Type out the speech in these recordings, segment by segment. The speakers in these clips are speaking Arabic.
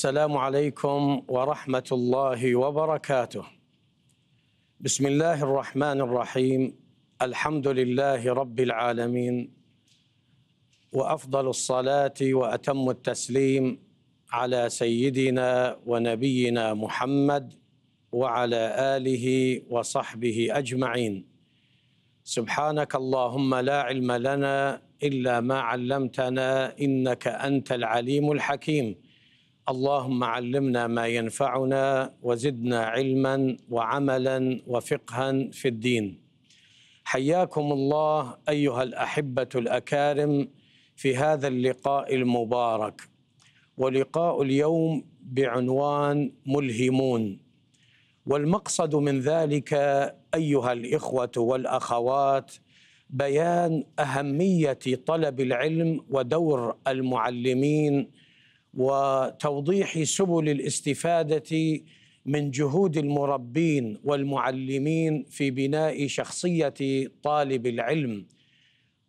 السلام عليكم ورحمة الله وبركاته. بسم الله الرحمن الرحيم، الحمد لله رب العالمين، وأفضل الصلاة وأتم التسليم على سيدنا ونبينا محمد وعلى آله وصحبه أجمعين. سبحانك اللهم لا علم لنا إلا ما علمتنا إنك أنت العليم الحكيم. اللهم علمنا ما ينفعنا وزدنا علما وعملا وفقها في الدين حياكم الله ايها الاحبه الاكارم في هذا اللقاء المبارك ولقاء اليوم بعنوان ملهمون والمقصد من ذلك ايها الاخوه والاخوات بيان اهميه طلب العلم ودور المعلمين وتوضيح سبل الاستفاده من جهود المربين والمعلمين في بناء شخصيه طالب العلم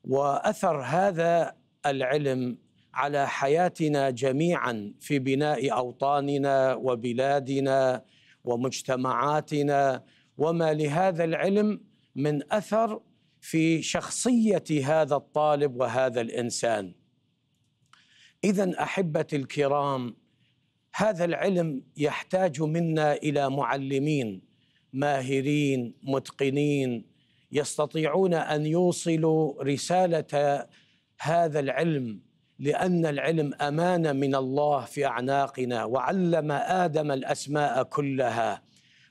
واثر هذا العلم على حياتنا جميعا في بناء اوطاننا وبلادنا ومجتمعاتنا وما لهذا العلم من اثر في شخصيه هذا الطالب وهذا الانسان اذا احبتي الكرام هذا العلم يحتاج منا الى معلمين ماهرين متقنين يستطيعون ان يوصلوا رساله هذا العلم لان العلم امانه من الله في اعناقنا وعلم ادم الاسماء كلها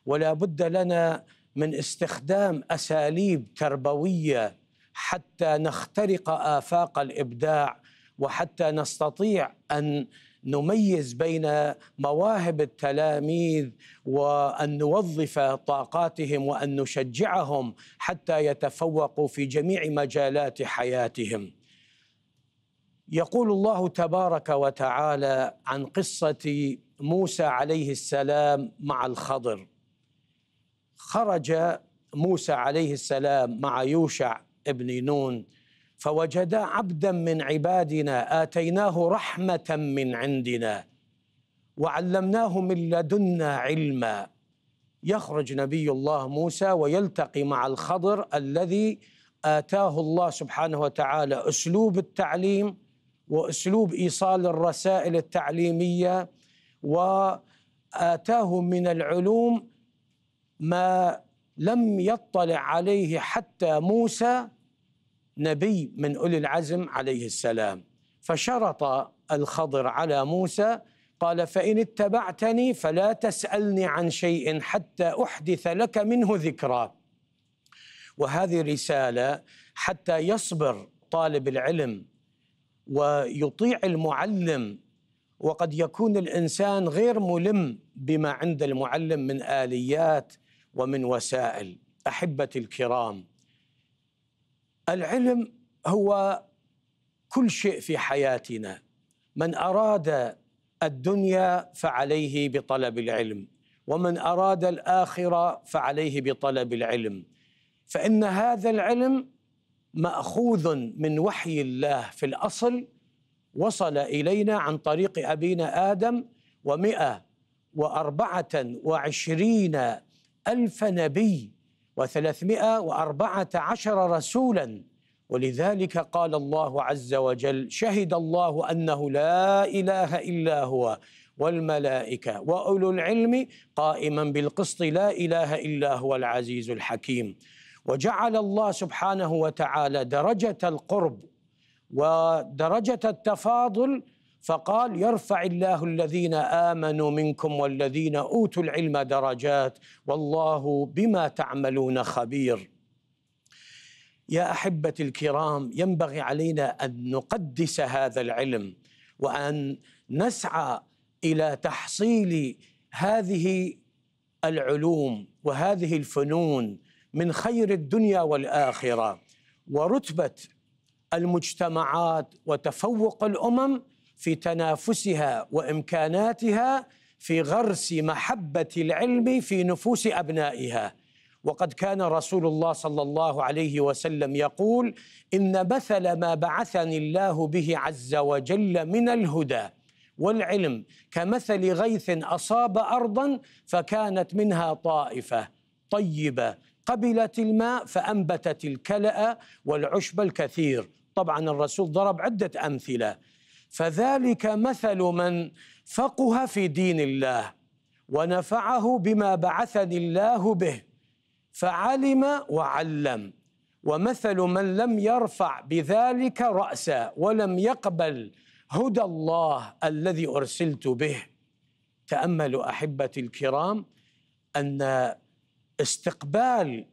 ولا بد لنا من استخدام اساليب تربويه حتى نخترق افاق الابداع وحتى نستطيع ان نميز بين مواهب التلاميذ وان نوظف طاقاتهم وان نشجعهم حتى يتفوقوا في جميع مجالات حياتهم. يقول الله تبارك وتعالى عن قصه موسى عليه السلام مع الخضر. خرج موسى عليه السلام مع يوشع ابن نون فوجدا عبدا من عبادنا اتيناه رحمه من عندنا وعلمناه من لدنا علما يخرج نبي الله موسى ويلتقي مع الخضر الذي اتاه الله سبحانه وتعالى اسلوب التعليم واسلوب ايصال الرسائل التعليميه واتاه من العلوم ما لم يطلع عليه حتى موسى نبي من اولي العزم عليه السلام فشرط الخضر على موسى قال فان اتبعتني فلا تسالني عن شيء حتى احدث لك منه ذكرى وهذه رساله حتى يصبر طالب العلم ويطيع المعلم وقد يكون الانسان غير ملم بما عند المعلم من اليات ومن وسائل احبتي الكرام العلم هو كل شيء في حياتنا من اراد الدنيا فعليه بطلب العلم ومن اراد الاخره فعليه بطلب العلم فان هذا العلم ماخوذ من وحي الله في الاصل وصل الينا عن طريق ابينا ادم ومئه واربعه وعشرين الف نبي وثلاثمائة وأربعة عشر رسولا ولذلك قال الله عز وجل شهد الله أنه لا إله إلا هو والملائكة وأولو العلم قائما بالقسط لا إله إلا هو العزيز الحكيم وجعل الله سبحانه وتعالى درجة القرب ودرجة التفاضل فقال يرفع الله الذين امنوا منكم والذين اوتوا العلم درجات والله بما تعملون خبير يا احبتي الكرام ينبغي علينا ان نقدس هذا العلم وان نسعى الى تحصيل هذه العلوم وهذه الفنون من خير الدنيا والاخره ورتبه المجتمعات وتفوق الامم في تنافسها وامكاناتها في غرس محبه العلم في نفوس ابنائها وقد كان رسول الله صلى الله عليه وسلم يقول ان مثل ما بعثني الله به عز وجل من الهدى والعلم كمثل غيث اصاب ارضا فكانت منها طائفه طيبه قبلت الماء فانبتت الكلا والعشب الكثير طبعا الرسول ضرب عده امثله فذلك مثل من فقه في دين الله ونفعه بما بعثني الله به فعلم وعلم ومثل من لم يرفع بذلك راسا ولم يقبل هدى الله الذي ارسلت به تاملوا احبتي الكرام ان استقبال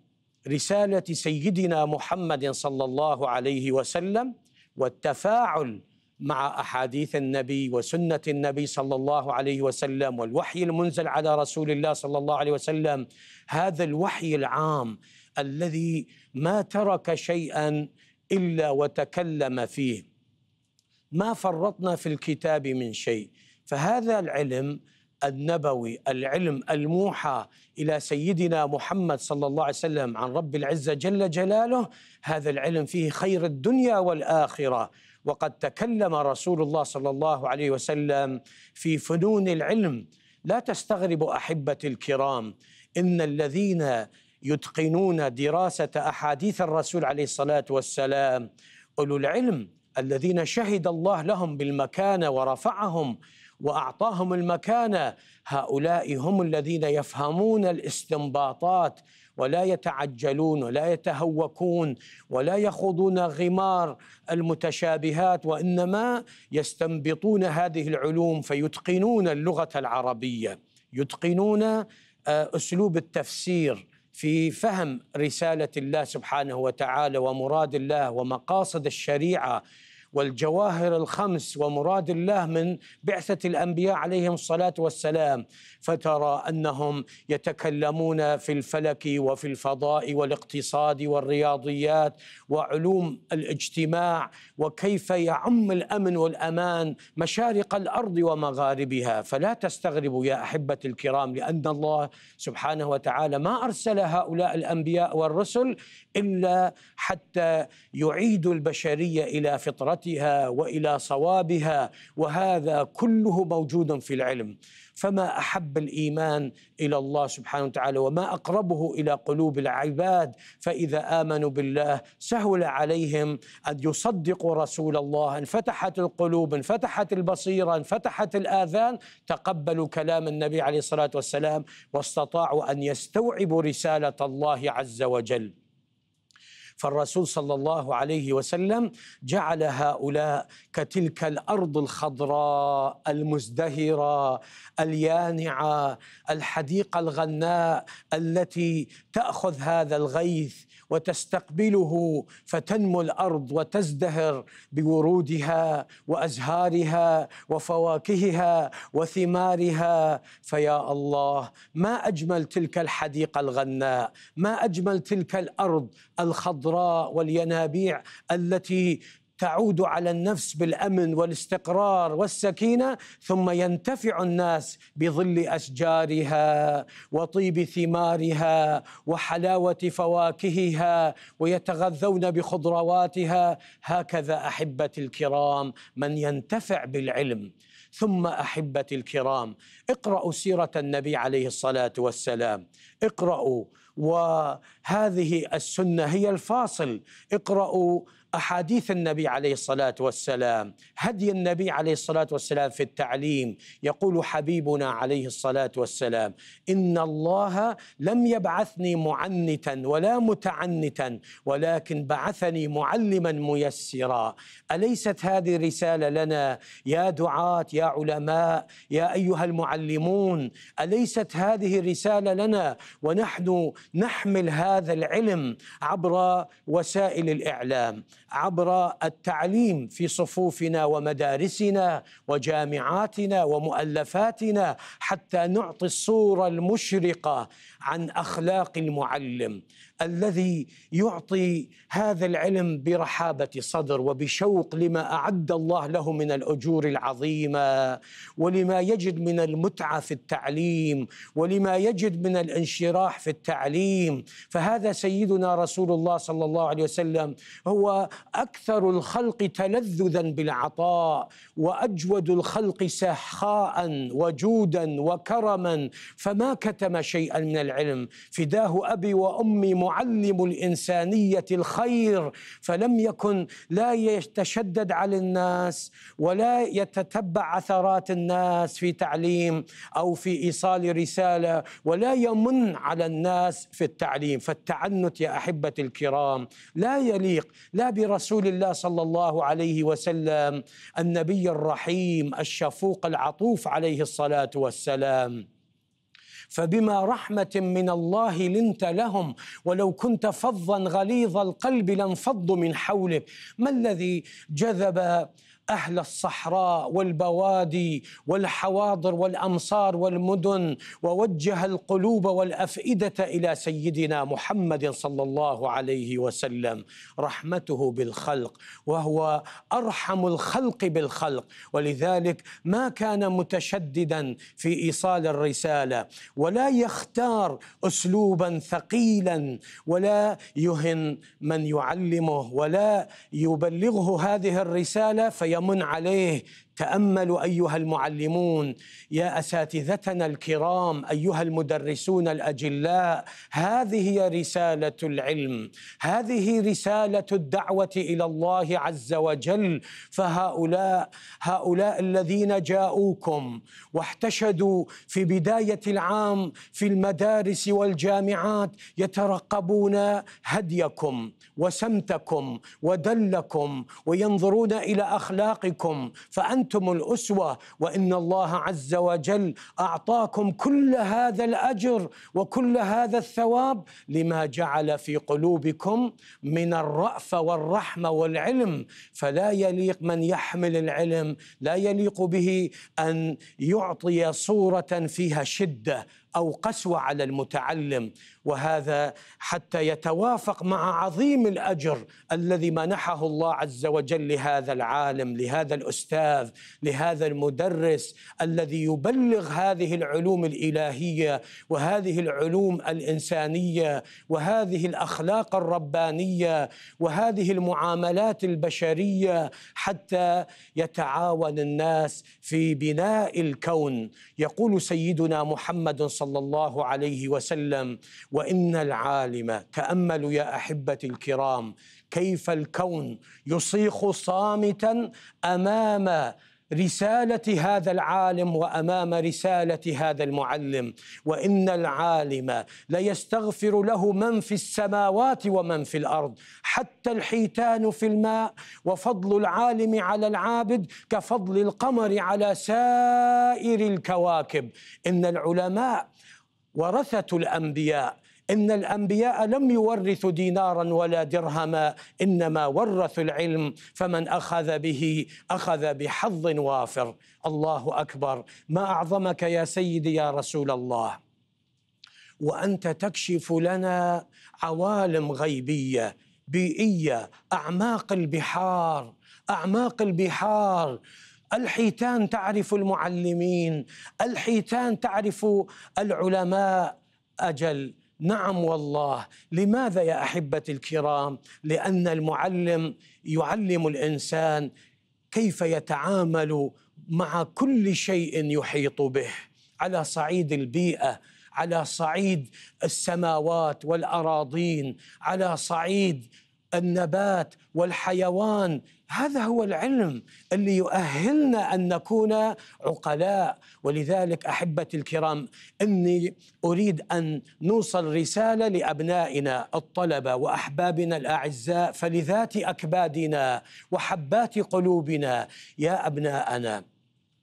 رساله سيدنا محمد صلى الله عليه وسلم والتفاعل مع احاديث النبي وسنه النبي صلى الله عليه وسلم والوحي المنزل على رسول الله صلى الله عليه وسلم هذا الوحي العام الذي ما ترك شيئا الا وتكلم فيه ما فرطنا في الكتاب من شيء فهذا العلم النبوي العلم الموحى الى سيدنا محمد صلى الله عليه وسلم عن رب العزه جل جلاله هذا العلم فيه خير الدنيا والاخره وقد تكلم رسول الله صلى الله عليه وسلم في فنون العلم لا تستغرب احبتي الكرام ان الذين يتقنون دراسه احاديث الرسول عليه الصلاه والسلام اولو العلم الذين شهد الله لهم بالمكانه ورفعهم واعطاهم المكانه هؤلاء هم الذين يفهمون الاستنباطات ولا يتعجلون ولا يتهوكون ولا يخوضون غمار المتشابهات وانما يستنبطون هذه العلوم فيتقنون اللغه العربيه يتقنون آه، اسلوب التفسير في فهم رساله الله سبحانه وتعالى ومراد الله ومقاصد الشريعه والجواهر الخمس ومراد الله من بعثة الأنبياء عليهم الصلاة والسلام فترى أنهم يتكلمون في الفلك وفي الفضاء والاقتصاد والرياضيات وعلوم الاجتماع وكيف يعم الامن والامان مشارق الارض ومغاربها فلا تستغربوا يا احبه الكرام لان الله سبحانه وتعالى ما ارسل هؤلاء الانبياء والرسل الا حتى يعيد البشريه الى فطرتها والى صوابها وهذا كله موجود في العلم فما احب الايمان الى الله سبحانه وتعالى وما اقربه الى قلوب العباد فاذا امنوا بالله سهل عليهم ان يصدقوا رسول الله انفتحت القلوب انفتحت البصيره انفتحت الاذان تقبلوا كلام النبي عليه الصلاه والسلام واستطاعوا ان يستوعبوا رساله الله عز وجل فالرسول صلى الله عليه وسلم جعل هؤلاء كتلك الارض الخضراء المزدهره اليانعه الحديقه الغناء التي تاخذ هذا الغيث وتستقبله فتنمو الارض وتزدهر بورودها وازهارها وفواكهها وثمارها فيا الله ما اجمل تلك الحديقه الغناء ما اجمل تلك الارض الخضراء والينابيع التي تعود على النفس بالامن والاستقرار والسكينه ثم ينتفع الناس بظل اشجارها وطيب ثمارها وحلاوه فواكهها ويتغذون بخضرواتها هكذا احبتي الكرام من ينتفع بالعلم ثم احبتي الكرام اقرأوا سيره النبي عليه الصلاه والسلام اقرأوا وهذه السنه هي الفاصل اقرأوا احاديث النبي عليه الصلاه والسلام هدي النبي عليه الصلاه والسلام في التعليم يقول حبيبنا عليه الصلاه والسلام ان الله لم يبعثني معنتا ولا متعنتا ولكن بعثني معلما ميسرا اليست هذه الرساله لنا يا دعاه يا علماء يا ايها المعلمون اليست هذه الرساله لنا ونحن نحمل هذا العلم عبر وسائل الاعلام عبر التعليم في صفوفنا ومدارسنا وجامعاتنا ومؤلفاتنا حتى نعطي الصوره المشرقه عن اخلاق المعلم الذي يعطي هذا العلم برحابه صدر وبشوق لما اعد الله له من الاجور العظيمه ولما يجد من المتعه في التعليم ولما يجد من الانشراح في التعليم فهذا سيدنا رسول الله صلى الله عليه وسلم هو اكثر الخلق تلذذا بالعطاء واجود الخلق سخاء وجودا وكرما فما كتم شيئا من العلم فداه ابي وامي معلم الانسانيه الخير فلم يكن لا يتشدد على الناس ولا يتتبع عثرات الناس في تعليم او في ايصال رساله ولا يمن على الناس في التعليم فالتعنت يا احبه الكرام لا يليق لا برسول الله صلى الله عليه وسلم النبي الرحيم الشفوق العطوف عليه الصلاه والسلام فبما رحمه من الله لنت لهم ولو كنت فظا غليظ القلب لانفضوا من حولك ما الذي جذب اهل الصحراء والبوادي والحواضر والامصار والمدن ووجه القلوب والافئده الى سيدنا محمد صلى الله عليه وسلم رحمته بالخلق وهو ارحم الخلق بالخلق ولذلك ما كان متشددا في ايصال الرساله ولا يختار اسلوبا ثقيلا ولا يهن من يعلمه ولا يبلغه هذه الرساله في يمن عليه تاملوا ايها المعلمون يا اساتذتنا الكرام ايها المدرسون الاجلاء هذه هي رساله العلم هذه رساله الدعوه الى الله عز وجل فهؤلاء هؤلاء الذين جاءوكم واحتشدوا في بدايه العام في المدارس والجامعات يترقبون هديكم وسمتكم ودلكم وينظرون الى اخلاقكم فانت انتم الاسوه وان الله عز وجل اعطاكم كل هذا الاجر وكل هذا الثواب لما جعل في قلوبكم من الرافه والرحمه والعلم فلا يليق من يحمل العلم لا يليق به ان يعطي صوره فيها شده او قسوه على المتعلم وهذا حتى يتوافق مع عظيم الاجر الذي منحه الله عز وجل لهذا العالم لهذا الاستاذ لهذا المدرس الذي يبلغ هذه العلوم الالهيه وهذه العلوم الانسانيه وهذه الاخلاق الربانيه وهذه المعاملات البشريه حتى يتعاون الناس في بناء الكون يقول سيدنا محمد صلى الله عليه وسلم وان العالم تاملوا يا احبتي الكرام كيف الكون يصيخ صامتا امام رساله هذا العالم وامام رساله هذا المعلم وان العالم ليستغفر له من في السماوات ومن في الارض حتى الحيتان في الماء وفضل العالم على العابد كفضل القمر على سائر الكواكب ان العلماء ورثه الانبياء إن الأنبياء لم يورثوا دينارا ولا درهما إنما ورثوا العلم فمن أخذ به أخذ بحظ وافر الله أكبر ما أعظمك يا سيدي يا رسول الله وأنت تكشف لنا عوالم غيبية بيئية أعماق البحار أعماق البحار الحيتان تعرف المعلمين الحيتان تعرف العلماء أجل نعم والله لماذا يا احبتي الكرام لان المعلم يعلم الانسان كيف يتعامل مع كل شيء يحيط به على صعيد البيئه على صعيد السماوات والاراضين على صعيد النبات والحيوان هذا هو العلم اللي يؤهلنا ان نكون عقلاء ولذلك احبتي الكرام اني اريد ان نوصل رساله لابنائنا الطلبه واحبابنا الاعزاء فلذات اكبادنا وحبات قلوبنا يا ابناءنا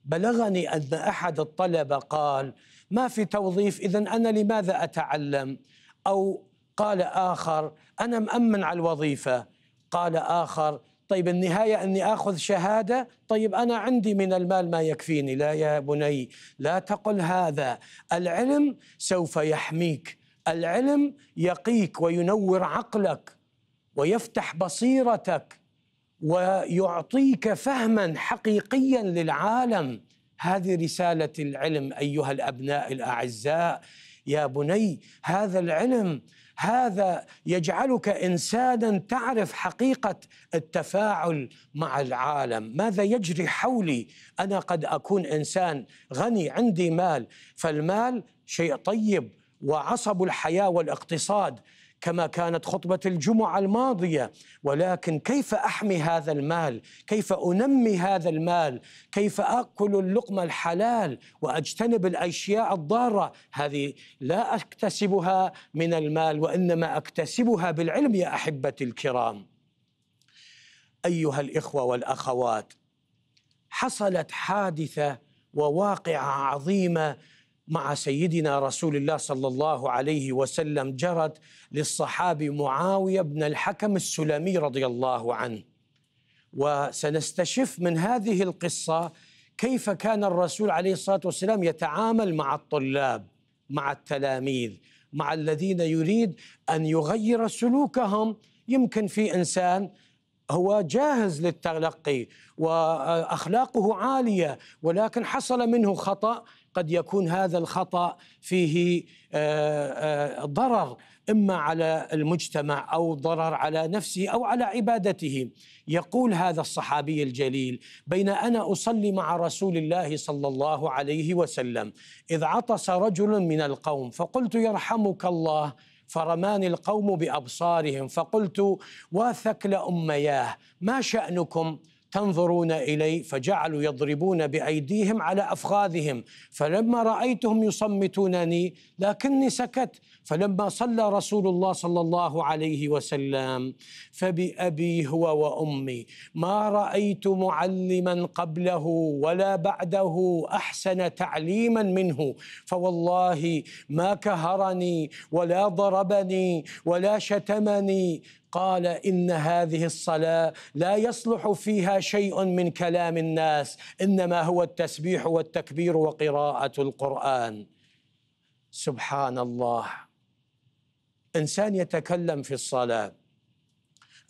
بلغني ان احد الطلبه قال ما في توظيف اذا انا لماذا اتعلم او قال اخر انا مامن على الوظيفه قال اخر طيب النهاية أني أخذ شهادة طيب أنا عندي من المال ما يكفيني لا يا بني لا تقل هذا العلم سوف يحميك العلم يقيك وينور عقلك ويفتح بصيرتك ويعطيك فهما حقيقيا للعالم هذه رسالة العلم أيها الأبناء الأعزاء يا بني هذا العلم هذا يجعلك انسانا تعرف حقيقه التفاعل مع العالم، ماذا يجري حولي؟ انا قد اكون انسان غني عندي مال، فالمال شيء طيب وعصب الحياه والاقتصاد كما كانت خطبه الجمعه الماضيه ولكن كيف احمي هذا المال كيف انمي هذا المال كيف اكل اللقمه الحلال واجتنب الاشياء الضاره هذه لا اكتسبها من المال وانما اكتسبها بالعلم يا احبتي الكرام ايها الاخوه والاخوات حصلت حادثه وواقعه عظيمه مع سيدنا رسول الله صلى الله عليه وسلم جرت للصحابي معاويه بن الحكم السلمي رضي الله عنه وسنستشف من هذه القصه كيف كان الرسول عليه الصلاه والسلام يتعامل مع الطلاب مع التلاميذ مع الذين يريد ان يغير سلوكهم يمكن في انسان هو جاهز للتلقي واخلاقه عاليه ولكن حصل منه خطا قد يكون هذا الخطأ فيه آه، آه، ضرر إما على المجتمع أو ضرر على نفسه أو على عبادته يقول هذا الصحابي الجليل بين أنا أصلي مع رسول الله صلى الله عليه وسلم إذ عطس رجل من القوم فقلت يرحمك الله فرماني القوم بأبصارهم فقلت واثك لأمياه ما شأنكم؟ تنظرون الي فجعلوا يضربون بايديهم على افخاذهم فلما رايتهم يصمتونني لكني سكت فلما صلى رسول الله صلى الله عليه وسلم فبأبي هو وأمي ما رأيت معلما قبله ولا بعده أحسن تعليما منه فوالله ما كهرني ولا ضربني ولا شتمني قال ان هذه الصلاه لا يصلح فيها شيء من كلام الناس انما هو التسبيح والتكبير وقراءه القران سبحان الله انسان يتكلم في الصلاه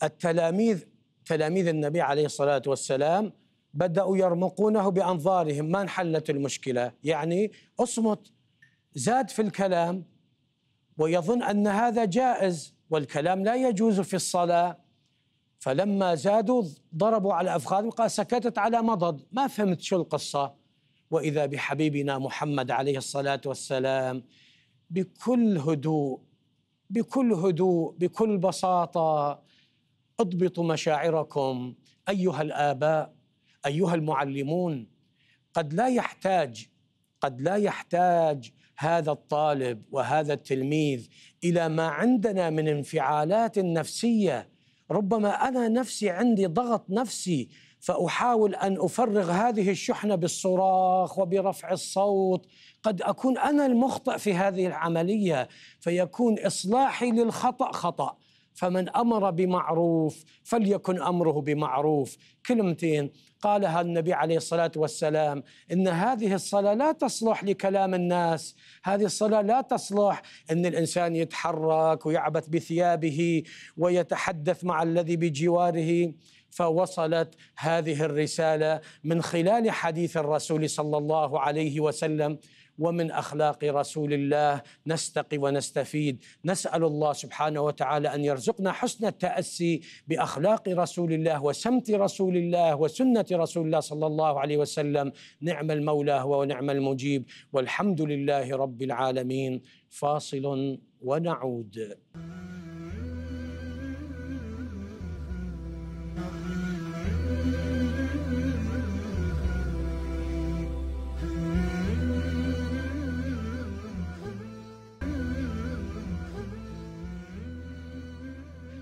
التلاميذ تلاميذ النبي عليه الصلاه والسلام بداوا يرمقونه بانظارهم ما انحلت المشكله يعني اصمت زاد في الكلام ويظن ان هذا جائز والكلام لا يجوز في الصلاه فلما زادوا ضربوا على افخاذهم قال سكتت على مضض ما فهمت شو القصه واذا بحبيبنا محمد عليه الصلاه والسلام بكل هدوء بكل هدوء بكل بساطه اضبطوا مشاعركم ايها الاباء ايها المعلمون قد لا يحتاج قد لا يحتاج هذا الطالب وهذا التلميذ الى ما عندنا من انفعالات نفسيه ربما انا نفسي عندي ضغط نفسي فاحاول ان افرغ هذه الشحنه بالصراخ وبرفع الصوت قد اكون انا المخطئ في هذه العمليه فيكون اصلاحي للخطا خطا فمن امر بمعروف فليكن امره بمعروف كلمتين قالها النبي عليه الصلاه والسلام ان هذه الصلاه لا تصلح لكلام الناس، هذه الصلاه لا تصلح ان الانسان يتحرك ويعبث بثيابه ويتحدث مع الذي بجواره فوصلت هذه الرساله من خلال حديث الرسول صلى الله عليه وسلم ومن اخلاق رسول الله نستقي ونستفيد نسال الله سبحانه وتعالى ان يرزقنا حسن التاسي باخلاق رسول الله وسمت رسول الله وسنه رسول الله صلى الله عليه وسلم نعم المولى هو ونعم المجيب والحمد لله رب العالمين فاصل ونعود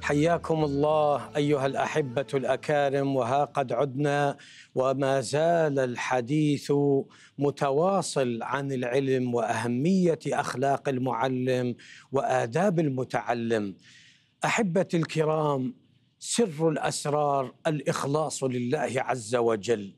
حياكم الله ايها الاحبه الاكارم وها قد عدنا وما زال الحديث متواصل عن العلم واهميه اخلاق المعلم واداب المتعلم احبتي الكرام سر الاسرار الاخلاص لله عز وجل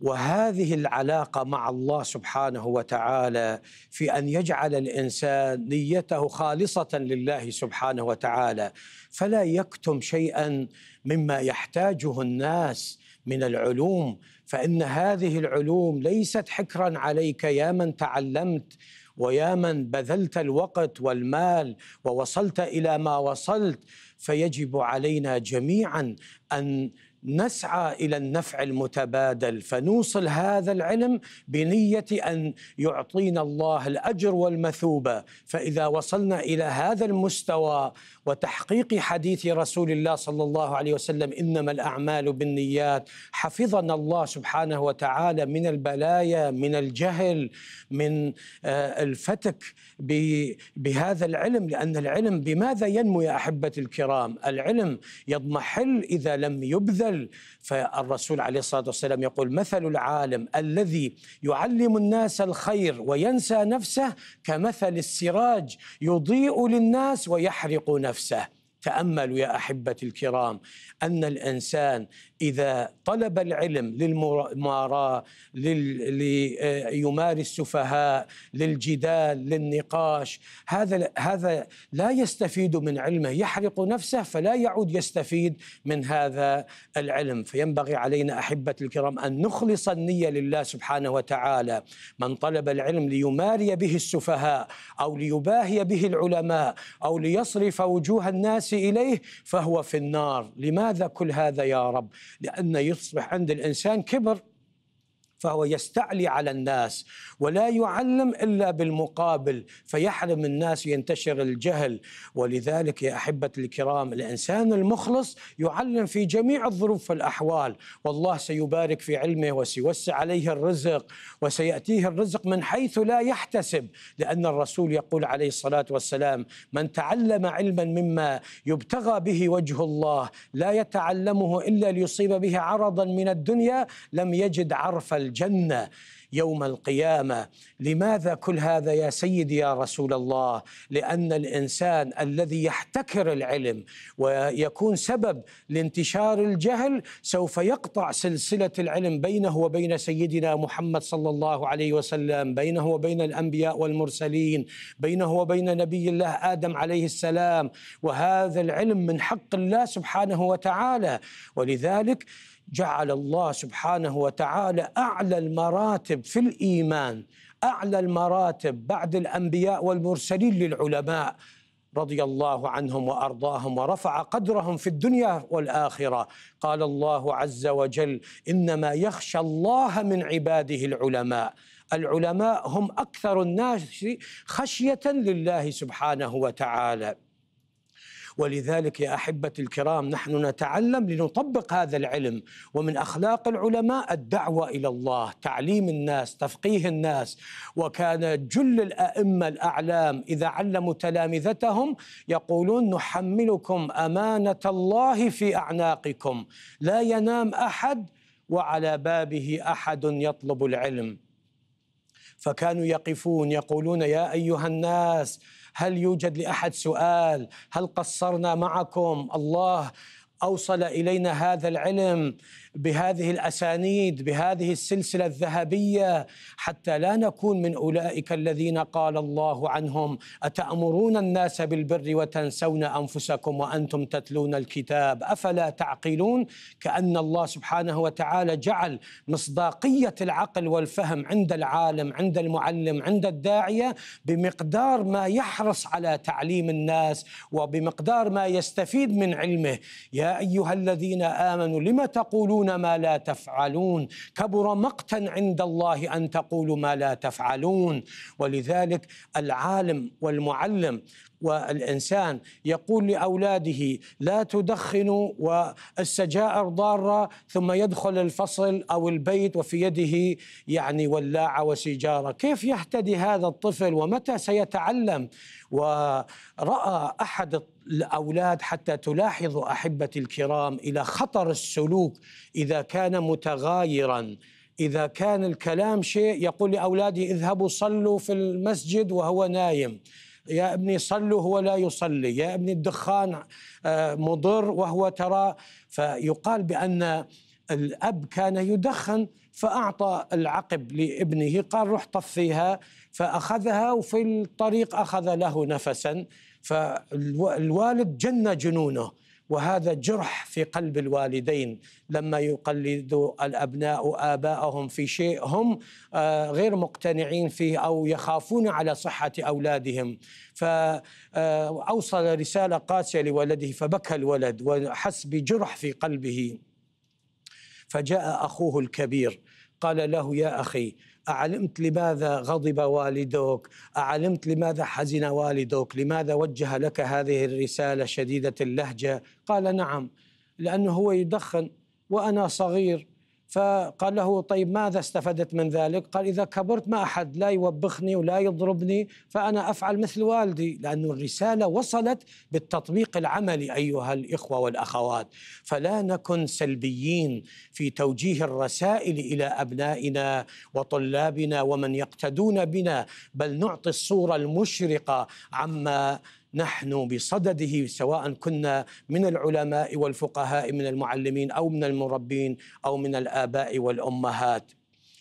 وهذه العلاقه مع الله سبحانه وتعالى في ان يجعل الانسان نيته خالصه لله سبحانه وتعالى فلا يكتم شيئا مما يحتاجه الناس من العلوم فان هذه العلوم ليست حكرا عليك يا من تعلمت ويا من بذلت الوقت والمال ووصلت الى ما وصلت فيجب علينا جميعا ان نسعى الى النفع المتبادل فنوصل هذا العلم بنيه ان يعطينا الله الاجر والمثوبه فاذا وصلنا الى هذا المستوى وتحقيق حديث رسول الله صلى الله عليه وسلم انما الاعمال بالنيات حفظنا الله سبحانه وتعالى من البلايا من الجهل من آه، الفتك بهذا العلم لان العلم بماذا ينمو يا احبه الكرام العلم يضمحل اذا لم يبذل العقل فالرسول عليه الصلاه والسلام يقول مثل العالم الذي يعلم الناس الخير وينسى نفسه كمثل السراج يضيء للناس ويحرق نفسه تاملوا يا احبتي الكرام ان الانسان اذا طلب العلم للمراه آه، ليمارس سفهاء للجدال للنقاش هذا هذا لا يستفيد من علمه يحرق نفسه فلا يعود يستفيد من هذا العلم فينبغي علينا احبتي الكرام ان نخلص النيه لله سبحانه وتعالى من طلب العلم ليماري به السفهاء او ليباهي به العلماء او ليصرف وجوه الناس نفسي إليه فهو في النار لماذا كل هذا يا رب لأن يصبح عند الإنسان كبر فهو يستعلي على الناس ولا يعلم الا بالمقابل فيحرم الناس ينتشر الجهل ولذلك يا احبه الكرام الانسان المخلص يعلم في جميع الظروف والاحوال والله سيبارك في علمه وسيوسع عليه الرزق وسياتيه الرزق من حيث لا يحتسب لان الرسول يقول عليه الصلاه والسلام من تعلم علما مما يبتغى به وجه الله لا يتعلمه الا ليصيب به عرضا من الدنيا لم يجد عرف الجهل الجنه يوم القيامه لماذا كل هذا يا سيدي يا رسول الله لان الانسان الذي يحتكر العلم ويكون سبب لانتشار الجهل سوف يقطع سلسله العلم بينه وبين سيدنا محمد صلى الله عليه وسلم بينه وبين الانبياء والمرسلين بينه وبين نبي الله ادم عليه السلام وهذا العلم من حق الله سبحانه وتعالى ولذلك جعل الله سبحانه وتعالى اعلى المراتب في الايمان اعلى المراتب بعد الانبياء والمرسلين للعلماء رضي الله عنهم وارضاهم ورفع قدرهم في الدنيا والاخره قال الله عز وجل انما يخشى الله من عباده العلماء العلماء هم اكثر الناس خشيه لله سبحانه وتعالى ولذلك يا أحبة الكرام نحن نتعلم لنطبق هذا العلم ومن أخلاق العلماء الدعوة إلى الله تعليم الناس تفقيه الناس وكان جل الأئمة الأعلام إذا علموا تلامذتهم يقولون نحملكم أمانة الله في أعناقكم لا ينام أحد وعلى بابه أحد يطلب العلم فكانوا يقفون يقولون يا أيها الناس هل يوجد لاحد سؤال هل قصرنا معكم الله اوصل الينا هذا العلم بهذه الاسانيد بهذه السلسله الذهبيه حتى لا نكون من اولئك الذين قال الله عنهم اتامرون الناس بالبر وتنسون انفسكم وانتم تتلون الكتاب افلا تعقلون كان الله سبحانه وتعالى جعل مصداقيه العقل والفهم عند العالم عند المعلم عند الداعيه بمقدار ما يحرص على تعليم الناس وبمقدار ما يستفيد من علمه يا ايها الذين امنوا لم تقولون تقولون ما لا تفعلون كبر مقتا عند الله ان تقولوا ما لا تفعلون ولذلك العالم والمعلم والإنسان يقول لأولاده لا تدخنوا والسجائر ضارة ثم يدخل الفصل أو البيت وفي يده يعني ولاعة وسيجارة كيف يهتدي هذا الطفل ومتى سيتعلم ورأى أحد الأولاد حتى تلاحظ أحبة الكرام إلى خطر السلوك إذا كان متغايراً إذا كان الكلام شيء يقول لأولادي اذهبوا صلوا في المسجد وهو نايم يا ابني صلوا هو لا يصلي يا ابني الدخان آه، مضر وهو ترى فيقال بأن الأب كان يدخن فأعطى العقب لابنه قال روح طفيها فأخذها وفي الطريق أخذ له نفسا فالوالد جن جنونه وهذا جرح في قلب الوالدين لما يقلد الابناء اباءهم في شيء هم آه، غير مقتنعين فيه او يخافون على صحه اولادهم فاوصل آه، رساله قاسيه لولده فبكى الولد وحس بجرح في قلبه فجاء اخوه الكبير قال له يا اخي أعلمت لماذا غضب والدك أعلمت لماذا حزن والدك لماذا وجه لك هذه الرسالة شديدة اللهجة قال نعم لأنه هو يدخن وأنا صغير فقال له طيب ماذا استفدت من ذلك؟ قال إذا كبرت ما أحد لا يوبخني ولا يضربني فأنا أفعل مثل والدي لأن الرسالة وصلت بالتطبيق العملي أيها الإخوة والأخوات فلا نكن سلبيين في توجيه الرسائل إلى أبنائنا وطلابنا ومن يقتدون بنا بل نعطي الصورة المشرقة عما نحن بصدده سواء كنا من العلماء والفقهاء من المعلمين او من المربين او من الاباء والامهات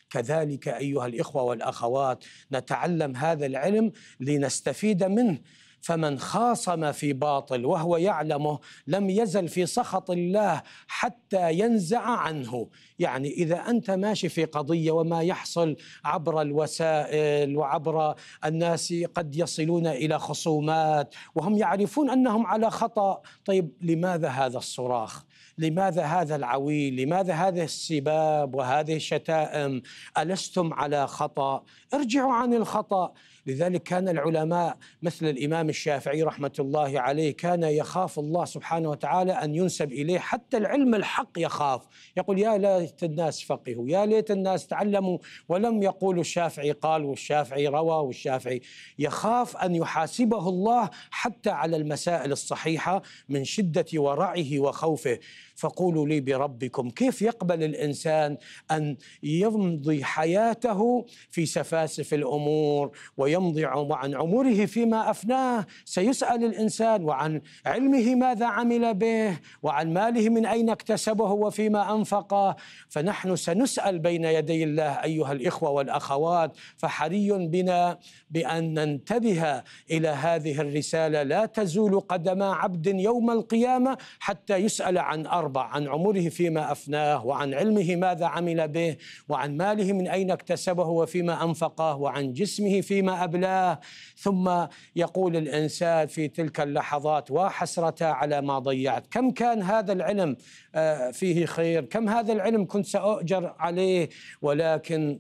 كذلك ايها الاخوه والاخوات نتعلم هذا العلم لنستفيد منه فمن خاصم في باطل وهو يعلمه لم يزل في سخط الله حتى ينزع عنه يعني اذا انت ماشي في قضيه وما يحصل عبر الوسائل وعبر الناس قد يصلون الى خصومات وهم يعرفون انهم على خطا طيب لماذا هذا الصراخ لماذا هذا العويل لماذا هذا السباب وهذه الشتائم الستم على خطا ارجعوا عن الخطا لذلك كان العلماء مثل الإمام الشافعي رحمة الله عليه كان يخاف الله سبحانه وتعالى أن ينسب إليه حتى العلم الحق يخاف يقول يا ليت الناس فقهوا يا ليت الناس تعلموا ولم يقول الشافعي قال والشافعي روى والشافعي يخاف أن يحاسبه الله حتى على المسائل الصحيحة من شدة ورعه وخوفه فقولوا لي بربكم كيف يقبل الانسان ان يمضي حياته في سفاسف الامور ويمضي عن عمره فيما افناه سيسال الانسان وعن علمه ماذا عمل به وعن ماله من اين اكتسبه وفيما انفقه فنحن سنسال بين يدي الله ايها الاخوه والاخوات فحري بنا بان ننتبه الى هذه الرساله لا تزول قدما عبد يوم القيامه حتى يسال عن أرض الأربع عن عمره فيما أفناه وعن علمه ماذا عمل به وعن ماله من أين اكتسبه وفيما أنفقه وعن جسمه فيما أبلاه ثم يقول الإنسان في تلك اللحظات وحسرة على ما ضيعت كم كان هذا العلم آه، فيه خير كم هذا العلم كنت سأؤجر عليه ولكن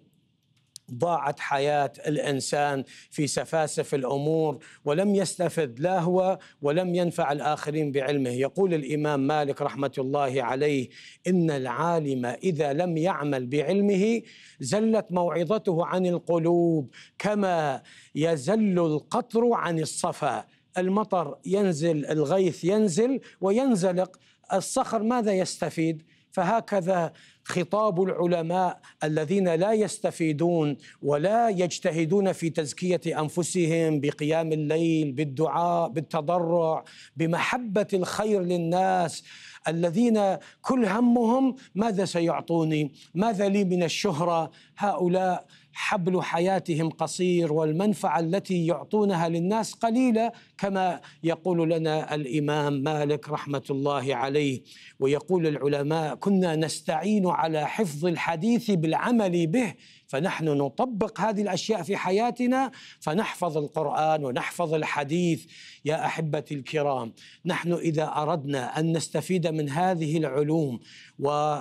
ضاعت حياه الانسان في سفاسف الامور ولم يستفد لا هو ولم ينفع الاخرين بعلمه يقول الامام مالك رحمه الله عليه ان العالم اذا لم يعمل بعلمه زلت موعظته عن القلوب كما يزل القطر عن الصفا المطر ينزل الغيث ينزل وينزلق الصخر ماذا يستفيد فهكذا خطاب العلماء الذين لا يستفيدون ولا يجتهدون في تزكيه انفسهم بقيام الليل بالدعاء بالتضرع بمحبه الخير للناس الذين كل همهم ماذا سيعطوني ماذا لي من الشهره هؤلاء حبل حياتهم قصير والمنفعه التي يعطونها للناس قليله كما يقول لنا الامام مالك رحمه الله عليه ويقول العلماء كنا نستعين على حفظ الحديث بالعمل به فنحن نطبق هذه الاشياء في حياتنا فنحفظ القران ونحفظ الحديث يا احبتي الكرام نحن اذا اردنا ان نستفيد من هذه العلوم و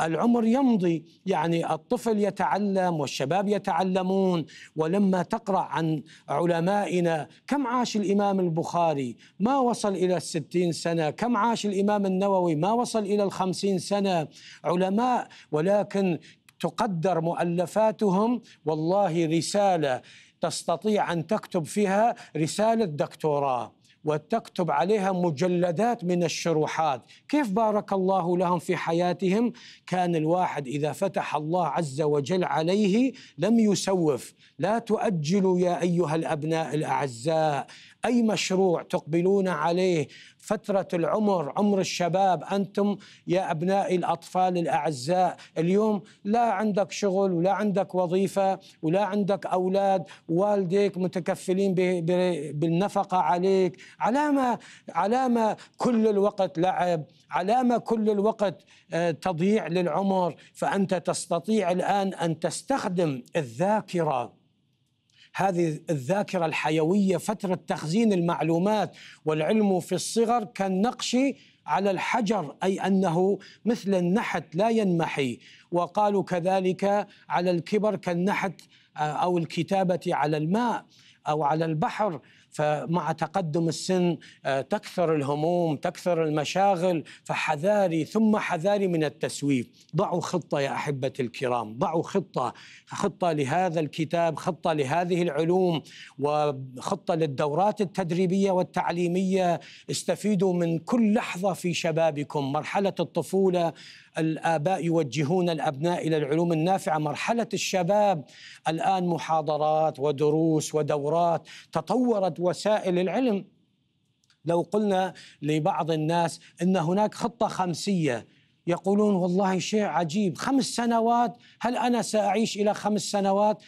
العمر يمضي يعني الطفل يتعلم والشباب يتعلمون ولما تقرا عن علمائنا كم عاش الامام البخاري ما وصل الى الستين سنه كم عاش الامام النووي ما وصل الى الخمسين سنه علماء ولكن تقدر مؤلفاتهم والله رساله تستطيع ان تكتب فيها رساله دكتوراه وتكتب عليها مجلدات من الشروحات كيف بارك الله لهم في حياتهم كان الواحد إذا فتح الله عز وجل عليه لم يسوف لا تؤجلوا يا أيها الأبناء الأعزاء أي مشروع تقبلون عليه فترة العمر عمر الشباب أنتم يا أبنائي الأطفال الأعزاء اليوم لا عندك شغل ولا عندك وظيفة ولا عندك أولاد والديك متكفلين بالنفقة عليك علامة علامة كل الوقت لعب علامة كل الوقت آه، تضييع للعمر فأنت تستطيع الآن أن تستخدم الذاكرة هذه الذاكرة الحيوية فترة تخزين المعلومات والعلم في الصغر كالنقش على الحجر أي أنه مثل النحت لا ينمحي وقالوا كذلك على الكبر كالنحت آه، أو الكتابة على الماء أو على البحر فمع تقدم السن آه، تكثر الهموم تكثر المشاغل فحذاري ثم حذاري من التسويف ضعوا خطة يا أحبة الكرام ضعوا خطة خطة لهذا الكتاب خطة لهذه العلوم وخطة للدورات التدريبية والتعليمية استفيدوا من كل لحظة في شبابكم مرحلة الطفولة الآباء يوجهون الأبناء إلى العلوم النافعة مرحلة الشباب الآن محاضرات ودروس ودورات تطورت وسائل العلم لو قلنا لبعض الناس ان هناك خطه خمسيه يقولون والله شيء عجيب خمس سنوات هل انا ساعيش الى خمس سنوات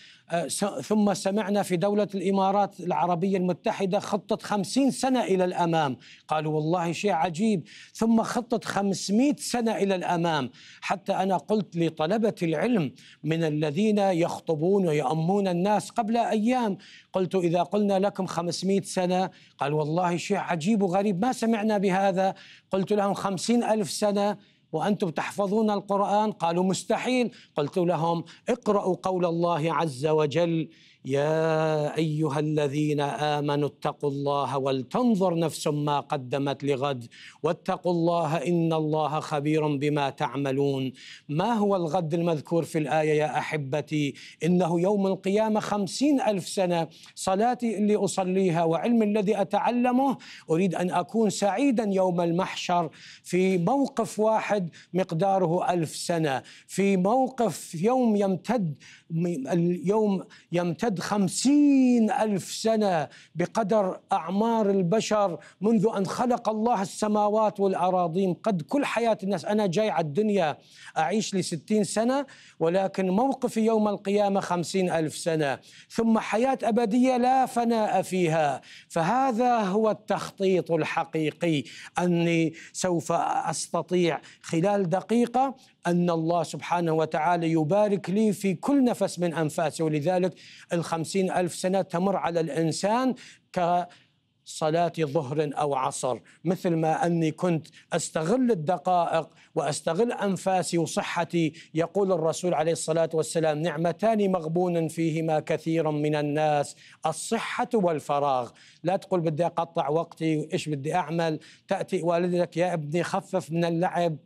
ثم سمعنا في دولة الإمارات العربية المتحدة خطة خمسين سنة إلى الأمام قالوا والله شيء عجيب ثم خطة خمسمائة سنة إلى الأمام حتى أنا قلت لطلبة العلم من الذين يخطبون ويأمون الناس قبل أيام قلت إذا قلنا لكم خمسمائة سنة قال والله شيء عجيب وغريب ما سمعنا بهذا قلت لهم خمسين ألف سنة وأنتم تحفظون القرآن قالوا مستحيل قلت لهم اقرأوا قول الله عز وجل يا ايها الذين امنوا اتقوا الله ولتنظر نفس ما قدمت لغد واتقوا الله ان الله خبير بما تعملون ما هو الغد المذكور في الايه يا احبتي انه يوم القيامه خمسين الف سنه صلاتي اللي اصليها وعلم الذي اتعلمه اريد ان اكون سعيدا يوم المحشر في موقف واحد مقداره الف سنه في موقف يوم يمتد اليوم يمتد خمسين ألف سنة بقدر أعمار البشر منذ أن خلق الله السماوات والأراضين قد كل حياة الناس أنا جاي على الدنيا أعيش لي ستين سنة ولكن موقفي يوم القيامة خمسين ألف سنة ثم حياة أبدية لا فناء فيها فهذا هو التخطيط الحقيقي أني سوف أستطيع خلال دقيقة أن الله سبحانه وتعالى يبارك لي في كل نفس من أنفاسي ولذلك الخمسين ألف سنة تمر على الإنسان ك صلاة ظهر أو عصر مثل ما أني كنت أستغل الدقائق وأستغل أنفاسي وصحتي يقول الرسول عليه الصلاة والسلام نعمتان مغبون فيهما كثير من الناس الصحة والفراغ لا تقول بدي أقطع وقتي إيش بدي أعمل تأتي والدتك يا ابني خفف من اللعب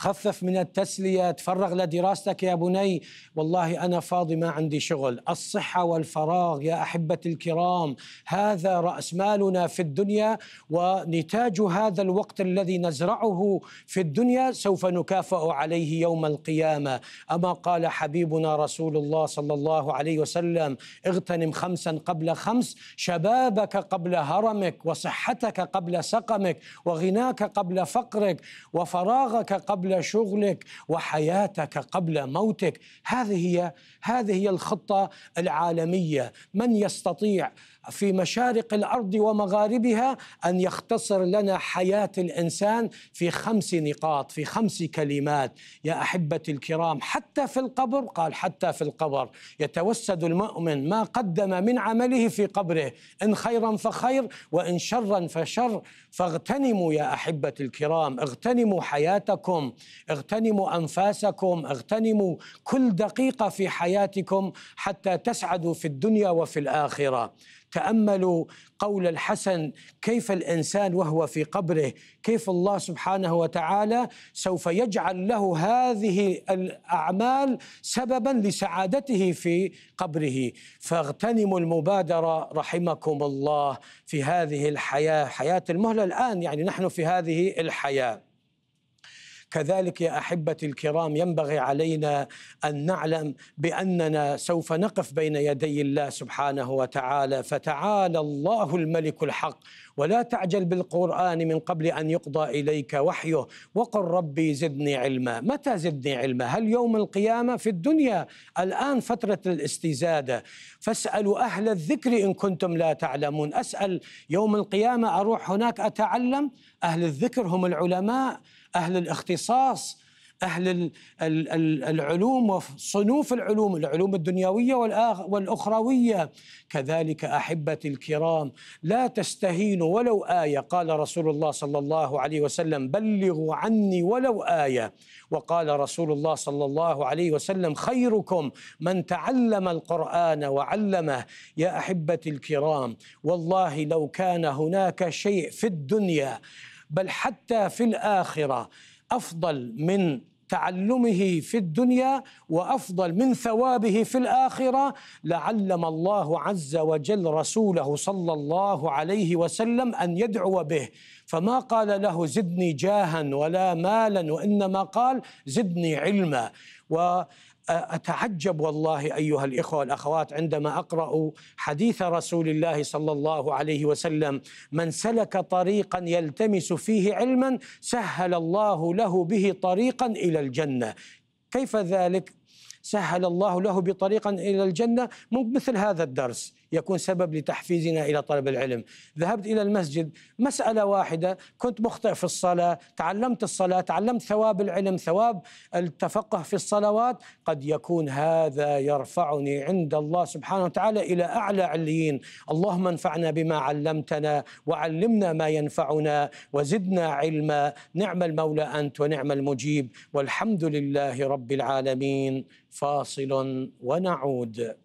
خفف من التسليه تفرغ لدراستك يا بني والله انا فاضي ما عندي شغل الصحه والفراغ يا احبه الكرام هذا راس مالنا في الدنيا ونتاج هذا الوقت الذي نزرعه في الدنيا سوف نكافأ عليه يوم القيامه اما قال حبيبنا رسول الله صلى الله عليه وسلم اغتنم خمسا قبل خمس شبابك قبل هرمك وصحتك قبل سقمك وغناك قبل فقرك وفراغك قبل قبل شغلك وحياتك قبل موتك هذه هي هذه هي الخطه العالميه من يستطيع في مشارق الارض ومغاربها ان يختصر لنا حياه الانسان في خمس نقاط في خمس كلمات يا احبتي الكرام حتى في القبر قال حتى في القبر يتوسد المؤمن ما قدم من عمله في قبره ان خيرا فخير وان شرا فشر فاغتنموا يا احبتي الكرام اغتنموا حياتكم اغتنموا انفاسكم اغتنموا كل دقيقه في حياتكم حتى تسعدوا في الدنيا وفي الاخره تأملوا قول الحسن كيف الإنسان وهو في قبره كيف الله سبحانه وتعالى سوف يجعل له هذه الأعمال سببا لسعادته في قبره فاغتنموا المبادرة رحمكم الله في هذه الحياة حياة المهلة الآن يعني نحن في هذه الحياة كذلك يا احبتي الكرام ينبغي علينا ان نعلم باننا سوف نقف بين يدي الله سبحانه وتعالى فتعالى الله الملك الحق ولا تعجل بالقران من قبل ان يقضى اليك وحيه وقل ربي زدني علما متى زدني علما هل يوم القيامه في الدنيا الان فتره الاستزاده فاسالوا اهل الذكر ان كنتم لا تعلمون اسال يوم القيامه اروح هناك اتعلم اهل الذكر هم العلماء أهل الاختصاص أهل العلوم وصنوف العلوم العلوم الدنيوية والأخروية كذلك أحبتي الكرام لا تستهينوا ولو آية قال رسول الله صلى الله عليه وسلم بلغوا عني ولو آية وقال رسول الله صلى الله عليه وسلم خيركم من تعلم القرآن وعلمه يا أحبتي الكرام والله لو كان هناك شيء في الدنيا بل حتى في الاخره افضل من تعلمه في الدنيا وافضل من ثوابه في الاخره لعلم الله عز وجل رسوله صلى الله عليه وسلم ان يدعو به فما قال له زدني جاها ولا مالا وانما قال زدني علما و اتعجب والله ايها الاخوه والاخوات عندما اقرا حديث رسول الله صلى الله عليه وسلم من سلك طريقا يلتمس فيه علما سهل الله له به طريقا الى الجنه كيف ذلك سهل الله له بطريقا الى الجنه مثل هذا الدرس يكون سبب لتحفيزنا الى طلب العلم ذهبت الى المسجد مساله واحده كنت مخطئ في الصلاه تعلمت الصلاه تعلمت ثواب العلم ثواب التفقه في الصلوات قد يكون هذا يرفعني عند الله سبحانه وتعالى الى اعلى عليين اللهم انفعنا بما علمتنا وعلمنا ما ينفعنا وزدنا علما نعم المولى انت ونعم المجيب والحمد لله رب العالمين فاصل ونعود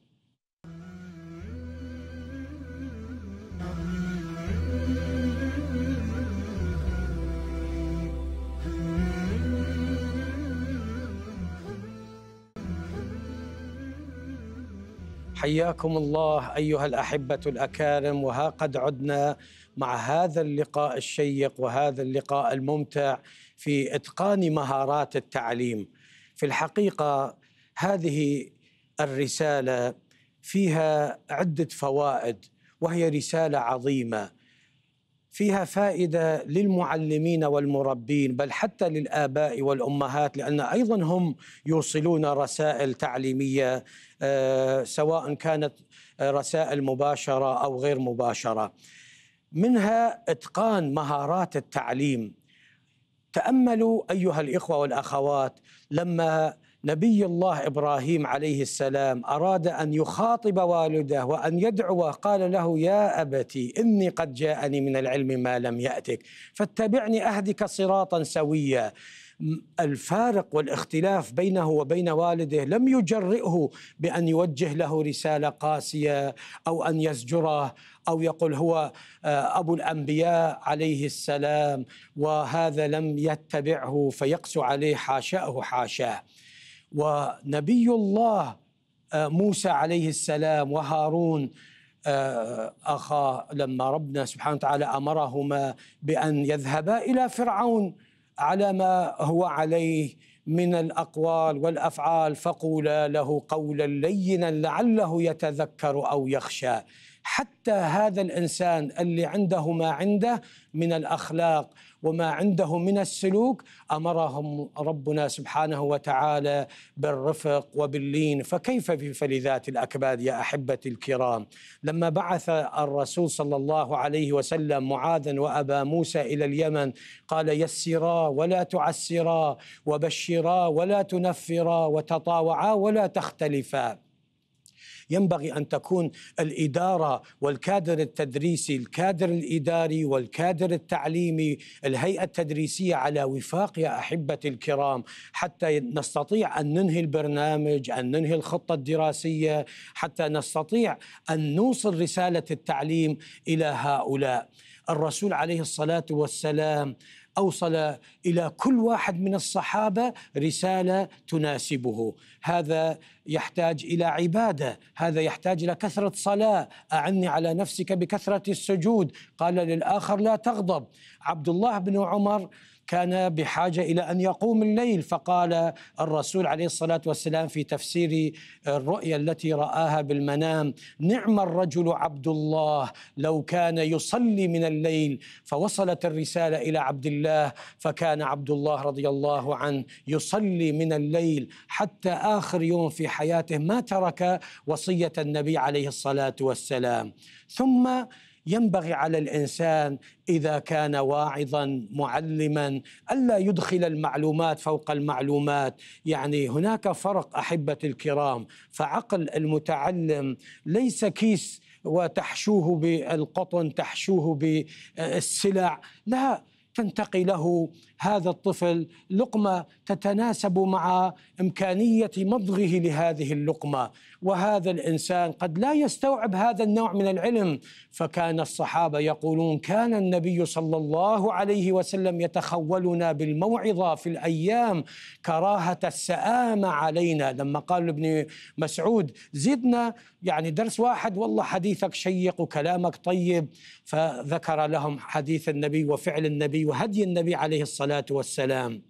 حياكم الله ايها الاحبه الاكارم وها قد عدنا مع هذا اللقاء الشيق وهذا اللقاء الممتع في اتقان مهارات التعليم في الحقيقه هذه الرساله فيها عده فوائد وهي رساله عظيمه فيها فائده للمعلمين والمربين بل حتى للاباء والامهات لان ايضا هم يوصلون رسائل تعليميه آه، سواء كانت رسائل مباشره او غير مباشره. منها اتقان مهارات التعليم. تاملوا ايها الاخوه والاخوات لما نبي الله ابراهيم عليه السلام اراد ان يخاطب والده وان يدعوه قال له يا ابتي اني قد جاءني من العلم ما لم ياتك فاتبعني اهدك صراطا سويا الفارق والاختلاف بينه وبين والده لم يجرئه بان يوجه له رساله قاسيه او ان يزجره او يقول هو آه، ابو الانبياء عليه السلام وهذا لم يتبعه فيقسو عليه حاشاه حاشاه ونبي الله آه، موسى عليه السلام وهارون آه، أخا لما ربنا سبحانه وتعالى أمرهما بأن يذهبا إلى فرعون على ما هو عليه من الأقوال والأفعال فقولا له قولا لينا لعله يتذكر أو يخشى حتى هذا الإنسان اللي عنده ما عنده من الأخلاق وما عندهم من السلوك امرهم ربنا سبحانه وتعالى بالرفق وباللين فكيف بفلذات الاكباد يا احبتي الكرام لما بعث الرسول صلى الله عليه وسلم معاذا وابا موسى الى اليمن قال يسرا ولا تعسرا وبشرا ولا تنفرا وتطاوعا ولا تختلفا ينبغي ان تكون الاداره والكادر التدريسي الكادر الاداري والكادر التعليمي الهيئه التدريسيه على وفاق يا احبتي الكرام حتى نستطيع ان ننهي البرنامج ان ننهي الخطه الدراسيه حتى نستطيع ان نوصل رساله التعليم الى هؤلاء الرسول عليه الصلاه والسلام اوصل الى كل واحد من الصحابه رساله تناسبه هذا يحتاج الى عباده هذا يحتاج الى كثره صلاه اعني على نفسك بكثره السجود قال للاخر لا تغضب عبد الله بن عمر كان بحاجه الى ان يقوم الليل فقال الرسول عليه الصلاه والسلام في تفسير الرؤيا التي راها بالمنام نعم الرجل عبد الله لو كان يصلي من الليل فوصلت الرساله الى عبد الله فكان عبد الله رضي الله عنه يصلي من الليل حتى اخر يوم في حياته ما ترك وصيه النبي عليه الصلاه والسلام ثم ينبغي على الانسان اذا كان واعظا معلما الا يدخل المعلومات فوق المعلومات يعني هناك فرق احبه الكرام فعقل المتعلم ليس كيس وتحشوه بالقطن تحشوه بالسلع لا تنتقي له هذا الطفل لقمه تتناسب مع امكانيه مضغه لهذه اللقمه وهذا الانسان قد لا يستوعب هذا النوع من العلم فكان الصحابه يقولون كان النبي صلى الله عليه وسلم يتخولنا بالموعظه في الايام كراهه السامه علينا لما قال لابن مسعود زدنا يعني درس واحد والله حديثك شيق وكلامك طيب فذكر لهم حديث النبي وفعل النبي وهدي النبي عليه الصلاه الصلاة والسلام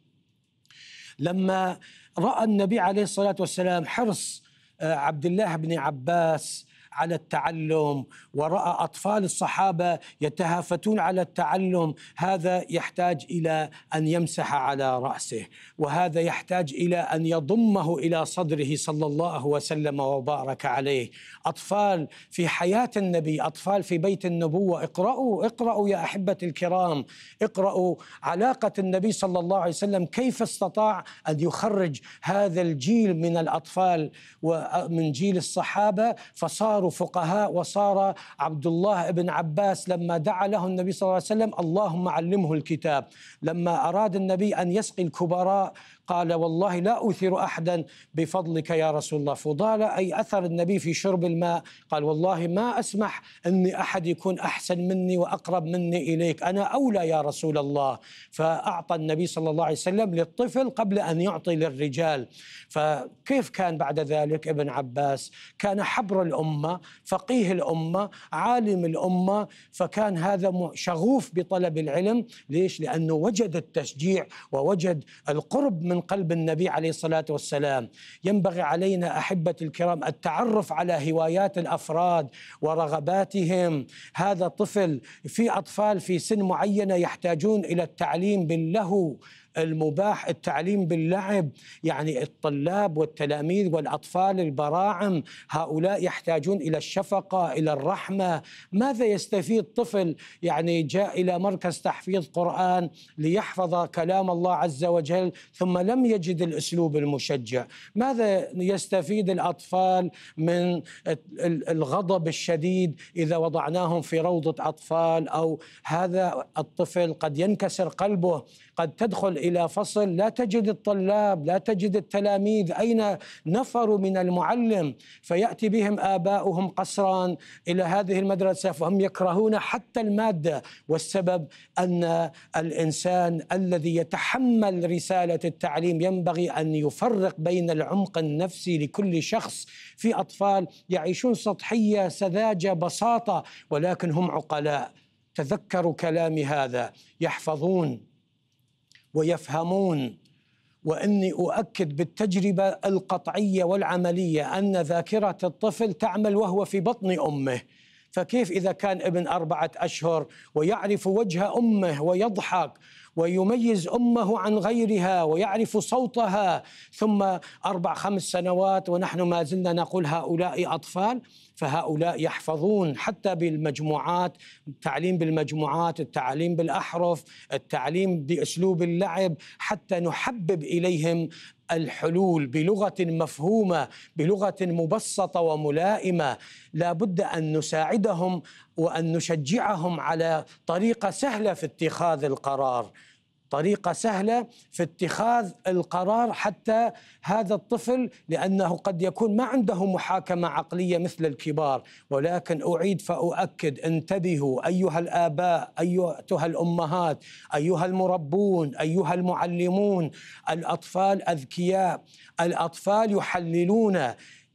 لما رأى النبي عليه الصلاة والسلام حرص آه، عبد الله بن عباس على التعلم وراى اطفال الصحابه يتهافتون على التعلم هذا يحتاج الى ان يمسح على راسه وهذا يحتاج الى ان يضمه الى صدره صلى الله وسلم وبارك عليه اطفال في حياه النبي اطفال في بيت النبوه اقراوا اقراوا يا احبتي الكرام اقراوا علاقه النبي صلى الله عليه وسلم كيف استطاع ان يخرج هذا الجيل من الاطفال ومن جيل الصحابه فصار صاروا فقهاء وصار عبد الله بن عباس لما دعا له النبي صلى الله عليه وسلم اللهم علمه الكتاب لما أراد النبي أن يسقي الكبراء قال والله لا أثر أحدا بفضلك يا رسول الله فضالة أي أثر النبي في شرب الماء قال والله ما أسمح أني أحد يكون أحسن مني وأقرب مني إليك أنا أولى يا رسول الله فأعطى النبي صلى الله عليه وسلم للطفل قبل أن يعطي للرجال فكيف كان بعد ذلك ابن عباس كان حبر الأمة فقيه الأمة عالم الأمة فكان هذا شغوف بطلب العلم ليش؟ لأنه وجد التشجيع ووجد القرب من من قلب النبي عليه الصلاه والسلام ينبغي علينا احبتي الكرام التعرف على هوايات الافراد ورغباتهم هذا طفل في اطفال في سن معينه يحتاجون الى التعليم باللهو المباح التعليم باللعب يعني الطلاب والتلاميذ والأطفال البراعم هؤلاء يحتاجون إلى الشفقة إلى الرحمة ماذا يستفيد طفل يعني جاء إلى مركز تحفيظ قرآن ليحفظ كلام الله عز وجل ثم لم يجد الأسلوب المشجع ماذا يستفيد الأطفال من الغضب الشديد إذا وضعناهم في روضة أطفال أو هذا الطفل قد ينكسر قلبه قد تدخل الى فصل لا تجد الطلاب لا تجد التلاميذ اين نفروا من المعلم فياتي بهم اباؤهم قسرا الى هذه المدرسه فهم يكرهون حتى الماده والسبب ان الانسان الذي يتحمل رساله التعليم ينبغي ان يفرق بين العمق النفسي لكل شخص في اطفال يعيشون سطحيه سذاجه بساطه ولكن هم عقلاء تذكروا كلامي هذا يحفظون ويفهمون واني اؤكد بالتجربه القطعيه والعمليه ان ذاكره الطفل تعمل وهو في بطن امه فكيف اذا كان ابن اربعه اشهر ويعرف وجه امه ويضحك ويميز امه عن غيرها ويعرف صوتها ثم اربع خمس سنوات ونحن ما زلنا نقول هؤلاء اطفال فهؤلاء يحفظون حتى بالمجموعات التعليم بالمجموعات التعليم بالأحرف التعليم بأسلوب اللعب حتى نحبب إليهم الحلول بلغه مفهومه بلغه مبسطه وملائمه لا بد ان نساعدهم وان نشجعهم على طريقه سهله في اتخاذ القرار طريقه سهله في اتخاذ القرار حتى هذا الطفل لانه قد يكون ما عنده محاكمه عقليه مثل الكبار ولكن اعيد فاؤكد انتبهوا ايها الاباء ايتها الامهات ايها المربون ايها المعلمون الاطفال اذكياء الاطفال يحللون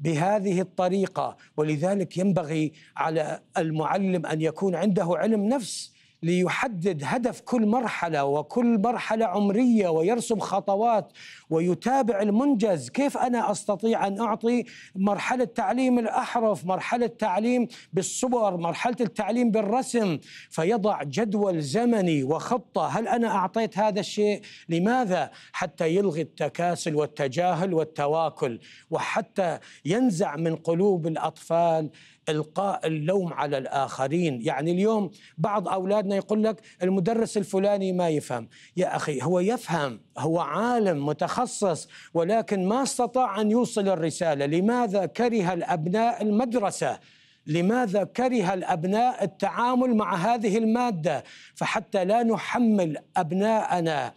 بهذه الطريقه ولذلك ينبغي على المعلم ان يكون عنده علم نفس ليحدد هدف كل مرحله وكل مرحله عمريه ويرسم خطوات ويتابع المنجز، كيف انا استطيع ان اعطي مرحله تعليم الاحرف، مرحله تعليم بالصور، مرحله التعليم بالرسم، فيضع جدول زمني وخطه، هل انا اعطيت هذا الشيء؟ لماذا؟ حتى يلغي التكاسل والتجاهل والتواكل وحتى ينزع من قلوب الاطفال القاء اللوم على الاخرين يعني اليوم بعض اولادنا يقول لك المدرس الفلاني ما يفهم يا اخي هو يفهم هو عالم متخصص ولكن ما استطاع ان يوصل الرساله لماذا كره الابناء المدرسه لماذا كره الابناء التعامل مع هذه الماده فحتى لا نحمل ابناءنا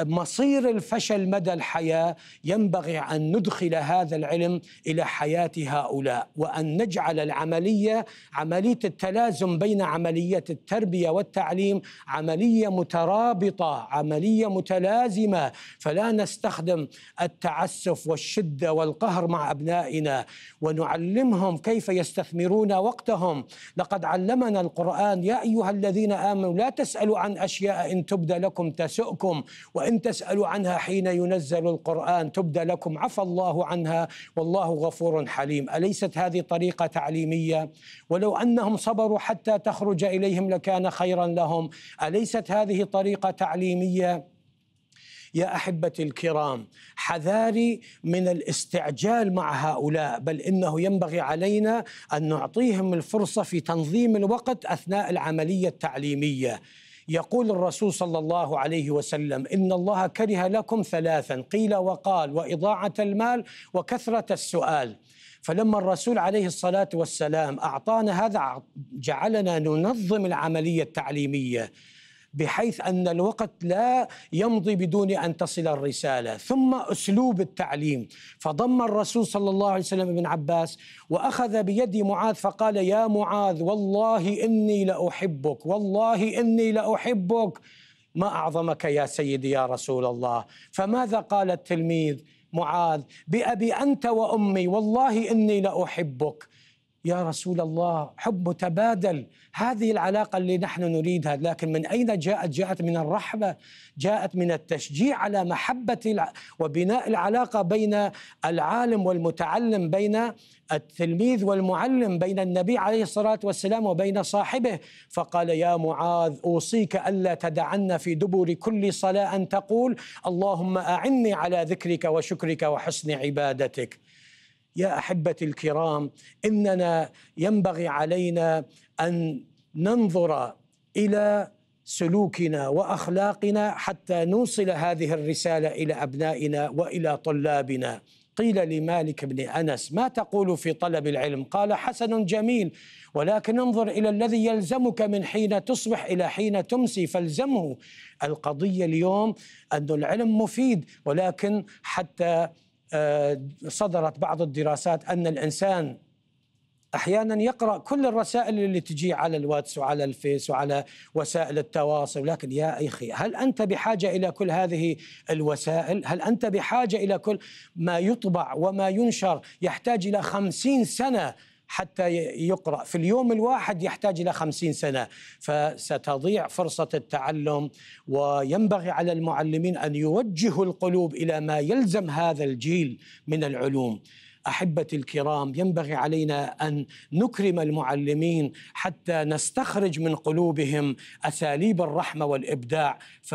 مصير الفشل مدى الحياه ينبغي ان ندخل هذا العلم الى حياه هؤلاء وان نجعل العمليه عمليه التلازم بين عمليه التربيه والتعليم عمليه مترابطه عمليه متلازمه فلا نستخدم التعسف والشده والقهر مع ابنائنا ونعلمهم كيف يستثمرون وقتهم لقد علمنا القران يا ايها الذين امنوا لا تسالوا عن اشياء ان تبدى لكم تسؤكم وإن وإن تسألوا عنها حين ينزل القرآن تبدى لكم عفى الله عنها والله غفور حليم أليست هذه طريقة تعليمية ولو أنهم صبروا حتى تخرج إليهم لكان خيرا لهم أليست هذه طريقة تعليمية يا احبتي الكرام حذاري من الاستعجال مع هؤلاء بل انه ينبغي علينا ان نعطيهم الفرصه في تنظيم الوقت اثناء العمليه التعليميه يقول الرسول صلى الله عليه وسلم ان الله كره لكم ثلاثا قيل وقال واضاعه المال وكثره السؤال فلما الرسول عليه الصلاه والسلام اعطانا هذا جعلنا ننظم العمليه التعليميه بحيث ان الوقت لا يمضي بدون ان تصل الرساله، ثم اسلوب التعليم، فضم الرسول صلى الله عليه وسلم ابن عباس واخذ بيد معاذ فقال يا معاذ والله اني لاحبك، والله اني لاحبك ما اعظمك يا سيدي يا رسول الله، فماذا قال التلميذ؟ معاذ بأبي أنت وأمي والله إني لأحبك يا رسول الله حب متبادل هذه العلاقة اللي نحن نريدها لكن من أين جاءت جاءت من الرحمة جاءت من التشجيع على محبة وبناء العلاقة بين العالم والمتعلم بين التلميذ والمعلم بين النبي عليه الصلاة والسلام وبين صاحبه فقال يا معاذ أوصيك ألا تدعن في دبر كل صلاة أن تقول اللهم أعني على ذكرك وشكرك وحسن عبادتك يا احبتي الكرام اننا ينبغي علينا ان ننظر الى سلوكنا واخلاقنا حتى نوصل هذه الرساله الى ابنائنا والى طلابنا قيل لمالك بن انس ما تقول في طلب العلم قال حسن جميل ولكن انظر الى الذي يلزمك من حين تصبح الى حين تمسي فالزمه القضيه اليوم ان العلم مفيد ولكن حتى آه، صدرت بعض الدراسات ان الانسان احيانا يقرا كل الرسائل اللي تجي على الواتس وعلى الفيس وعلى وسائل التواصل لكن يا اخي هل انت بحاجه الى كل هذه الوسائل هل انت بحاجه الى كل ما يطبع وما ينشر يحتاج الى خمسين سنه حتى يقرأ في اليوم الواحد يحتاج إلى خمسين سنة فستضيع فرصة التعلم وينبغي على المعلمين أن يوجهوا القلوب إلى ما يلزم هذا الجيل من العلوم احبتي الكرام ينبغي علينا ان نكرم المعلمين حتى نستخرج من قلوبهم اساليب الرحمه والابداع ف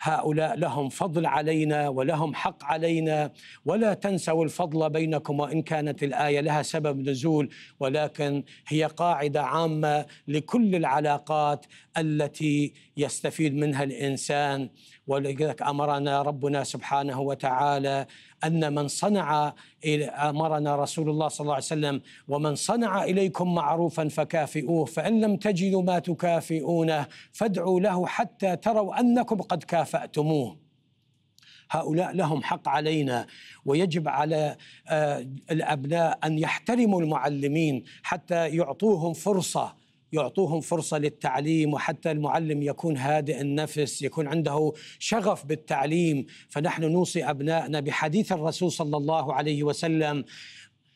هؤلاء لهم فضل علينا ولهم حق علينا ولا تنسوا الفضل بينكم وان كانت الايه لها سبب نزول ولكن هي قاعده عامه لكل العلاقات التي يستفيد منها الانسان ولذلك امرنا ربنا سبحانه وتعالى أن من صنع أمرنا رسول الله صلى الله عليه وسلم ومن صنع إليكم معروفا فكافئوه فإن لم تجدوا ما تكافئونه فادعوا له حتى تروا أنكم قد كافأتموه هؤلاء لهم حق علينا ويجب على آه، الابناء ان يحترموا المعلمين حتى يعطوهم فرصه يعطوهم فرصة للتعليم وحتى المعلم يكون هادئ النفس يكون عنده شغف بالتعليم فنحن نوصي أبنائنا بحديث الرسول صلى الله عليه وسلم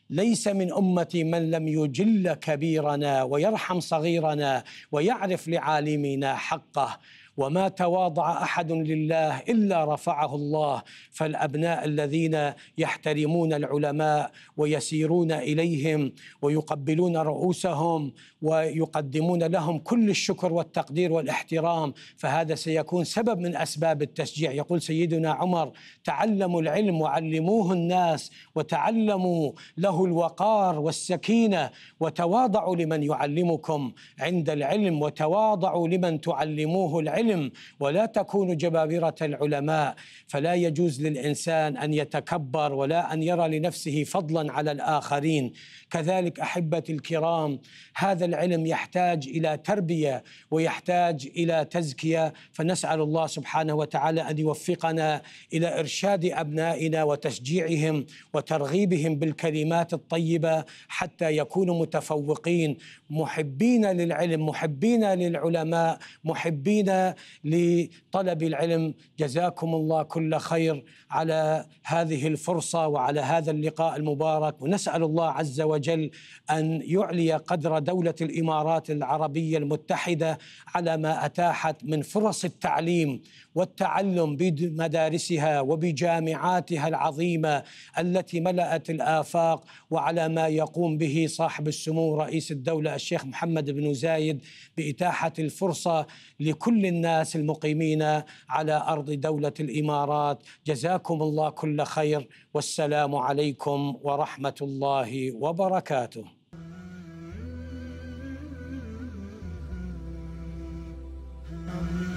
ليس من امتي من لم يجل كبيرنا ويرحم صغيرنا ويعرف لعالمنا حقه وما تواضع احد لله الا رفعه الله فالابناء الذين يحترمون العلماء ويسيرون اليهم ويقبلون رؤوسهم ويقدمون لهم كل الشكر والتقدير والاحترام فهذا سيكون سبب من اسباب التشجيع يقول سيدنا عمر تعلموا العلم وعلموه الناس وتعلموا له الوقار والسكينه وتواضعوا لمن يعلمكم عند العلم وتواضعوا لمن تعلموه العلم العلم ولا تكون جبابرة العلماء فلا يجوز للإنسان أن يتكبر ولا أن يرى لنفسه فضلا على الآخرين كذلك أحبتي الكرام هذا العلم يحتاج إلى تربية ويحتاج إلى تزكية فنسأل الله سبحانه وتعالى أن يوفقنا إلى إرشاد أبنائنا وتشجيعهم وترغيبهم بالكلمات الطيبة حتى يكونوا متفوقين محبين للعلم محبين للعلماء محبين لطلب العلم جزاكم الله كل خير على هذه الفرصة وعلى هذا اللقاء المبارك ونسأل الله عز وجل أن يعلي قدر دولة الإمارات العربية المتحدة على ما أتاحت من فرص التعليم والتعلم بمدارسها وبجامعاتها العظيمه التي ملأت الافاق وعلى ما يقوم به صاحب السمو رئيس الدوله الشيخ محمد بن زايد باتاحه الفرصه لكل الناس المقيمين على ارض دوله الامارات جزاكم الله كل خير والسلام عليكم ورحمه الله وبركاته Amen.